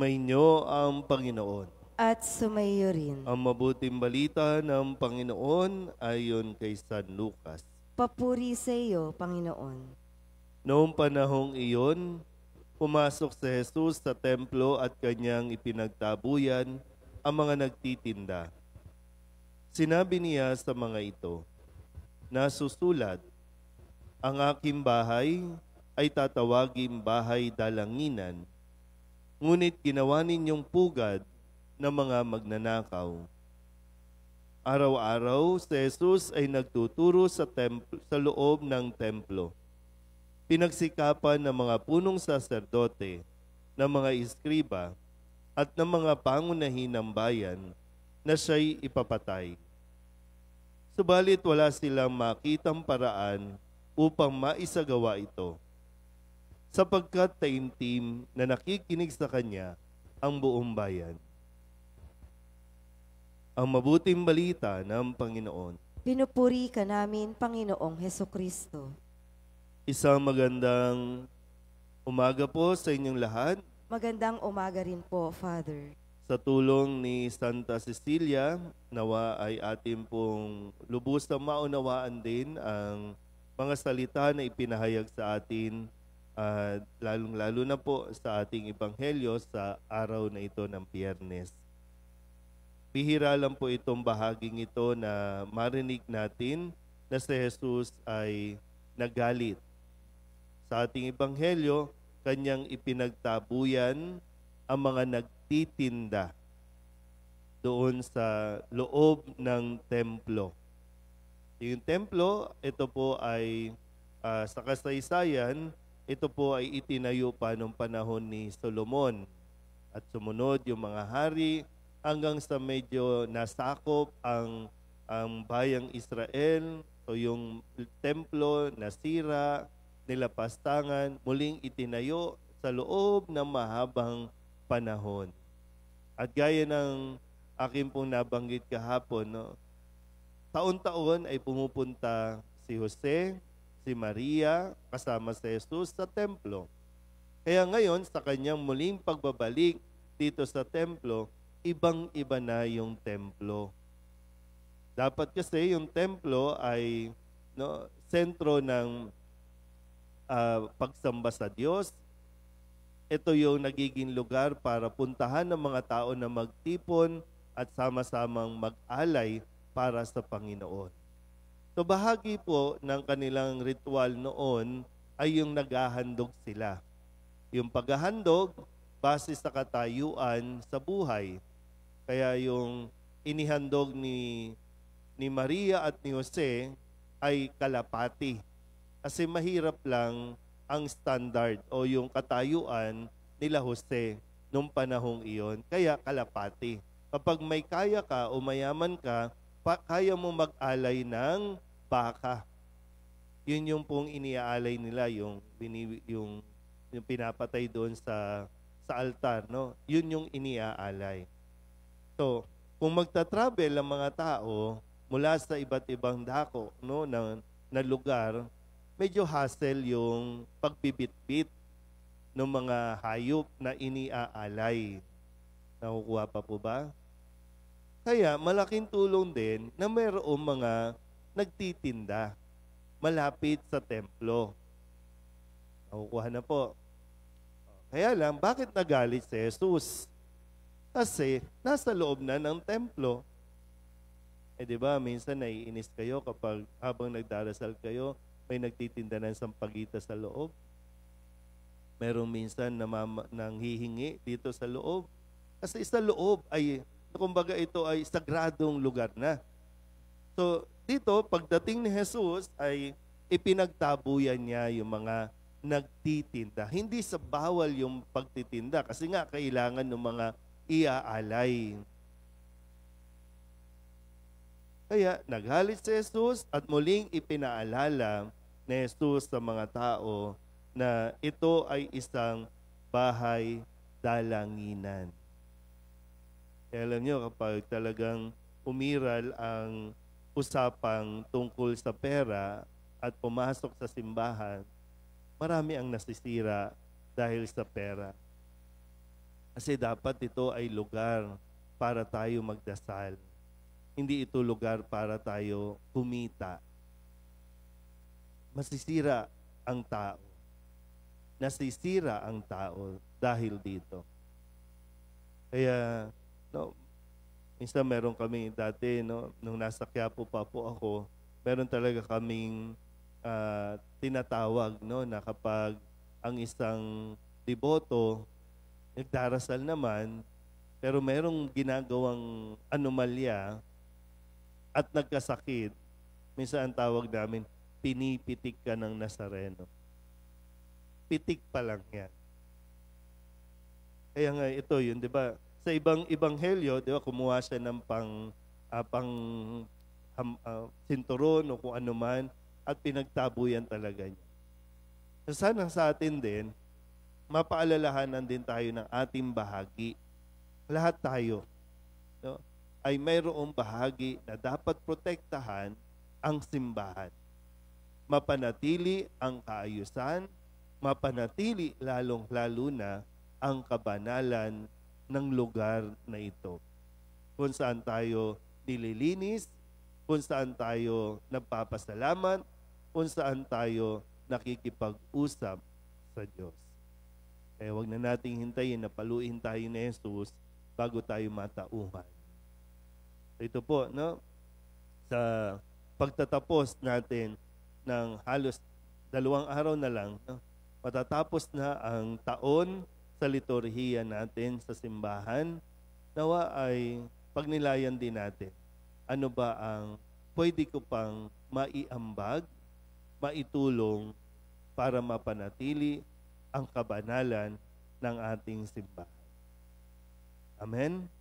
Sumainyo ang Panginoon. At sumaiyo rin. Ang mabuting balita ng Panginoon ayon kay San Lucas. Papuri sa iyo, Panginoon. Noong panahong iyon, pumasok si Jesus sa templo at kanyang ipinagtabuyan ang mga nagtitinda. Sinabi niya sa mga ito, Nasusulat, ang aking bahay ay tatawagin bahay dalanginan, ngunit ginawa ninyong pugad ng mga magnanakaw. Araw-araw, si Jesus ay nagtuturo sa, templo, sa loob ng templo. Pinagsikapan ng mga punong saserdote, ng mga iskriba, at ng mga pangunahin ng bayan na siya'y ipapatay. Subalit wala silang makitang paraan upang maisagawa ito sapagkat taimtim na nakikinig sa kanya ang buong bayan. Ang mabuting balita ng Panginoon. Pinupuri ka namin, Panginoong Heso Kristo. Isang magandang umaga po sa inyong lahat. Magandang umaga rin po, Father. Sa tulong ni Santa Cecilia, nawa ay ating pong lubos na maunawaan din ang mga salita na ipinahayag sa atin Uh, lalong-lalo na po sa ating Ebanghelyo sa araw na ito ng Biyernes. Bihira lang po itong bahaging ito na marinig natin na si Jesus ay nagalit. Sa ating Ebanghelyo, kanyang ipinagtabuyan ang mga nagtitinda doon sa loob ng templo. Yung templo, ito po ay uh, sa kasaysayan, ito po ay itinayo pa noong panahon ni Solomon. At sumunod yung mga hari hanggang sa medyo nasakop ang ang bayang Israel o so yung templo nasira, nilapastangan, muling itinayo sa loob ng mahabang panahon. At gaya ng akin pong nabanggit kahapon, no, taon-taon ay pumupunta si Jose si Maria kasama si Jesus sa templo. Kaya ngayon sa kanyang muling pagbabalik dito sa templo, ibang-iba na yung templo. Dapat kasi yung templo ay no, sentro ng uh, pagsamba sa Diyos. Ito yung nagiging lugar para puntahan ng mga tao na magtipon at sama-samang mag-alay para sa Panginoon. So bahagi po ng kanilang ritual noon ay yung naghahandog sila. Yung paghahandog base sa katayuan sa buhay. Kaya yung inihandog ni ni Maria at ni Jose ay kalapati. Kasi mahirap lang ang standard o yung katayuan nila Jose nung panahong iyon. Kaya kalapati. Kapag may kaya ka o mayaman ka, pa- kaya mo mag-alay ng baka. Yun yung pong iniaalay nila, yung, bini- yung, yung pinapatay doon sa, sa altar. No? Yun yung iniaalay. So, kung magta-travel ang mga tao mula sa iba't ibang dako no, ng, na lugar, medyo hassle yung pagbibitbit ng mga hayop na iniaalay. Nakukuha pa po ba? Kaya malaking tulong din na mayroong mga nagtitinda malapit sa templo. Nakukuha na po. Kaya lang, bakit nagalit si Jesus? Kasi nasa loob na ng templo. Eh di ba, minsan naiinis kayo kapag habang nagdarasal kayo, may nagtitinda ng sampagita sa loob. Merong minsan namama, nang hihingi dito sa loob. Kasi sa loob ay Kumbaga ito ay sagradong lugar na. So dito, pagdating ni Jesus ay ipinagtabuyan niya yung mga nagtitinda. Hindi sa bawal yung pagtitinda kasi nga kailangan ng mga iaalay. Kaya naghalit si Jesus at muling ipinaalala ni Jesus sa mga tao na ito ay isang bahay dalanginan. Eh, alam niyo kapag talagang umiral ang usapang tungkol sa pera at pumasok sa simbahan, marami ang nasisira dahil sa pera. Kasi dapat ito ay lugar para tayo magdasal. Hindi ito lugar para tayo kumita. Masisira ang tao. Nasisira ang tao dahil dito. Kaya No, minsan meron kami dati, no, nung nasa Quiapo pa po ako, meron talaga kaming uh, tinatawag no, na kapag ang isang deboto nagdarasal naman, pero merong ginagawang anomalya at nagkasakit, minsan ang tawag namin, pinipitik ka ng Nazareno. Pitik pa lang yan. Kaya nga ito yun, di ba? sa ibang ebanghelyo, di ba, kumuha siya ng pang, uh, pang um, uh, sinturon o kung ano man, at pinagtabuyan talaga niya. So sana sa atin din, mapaalalahanan din tayo ng ating bahagi. Lahat tayo no, ay mayroong bahagi na dapat protektahan ang simbahan. Mapanatili ang kaayusan, mapanatili lalong-lalo na ang kabanalan ng lugar na ito. Kung saan tayo nililinis, kung saan tayo nagpapasalamat, kung saan tayo nakikipag-usap sa Diyos. Kaya wag na nating hintayin na paluin tayo ni Jesus bago tayo matauhan. Ito po, no? Sa pagtatapos natin ng halos dalawang araw na lang, no? matatapos na ang taon sa liturhiya natin sa simbahan, nawa ay pagnilayan din natin. Ano ba ang pwede ko pang maiambag, maitulong para mapanatili ang kabanalan ng ating simbahan. Amen?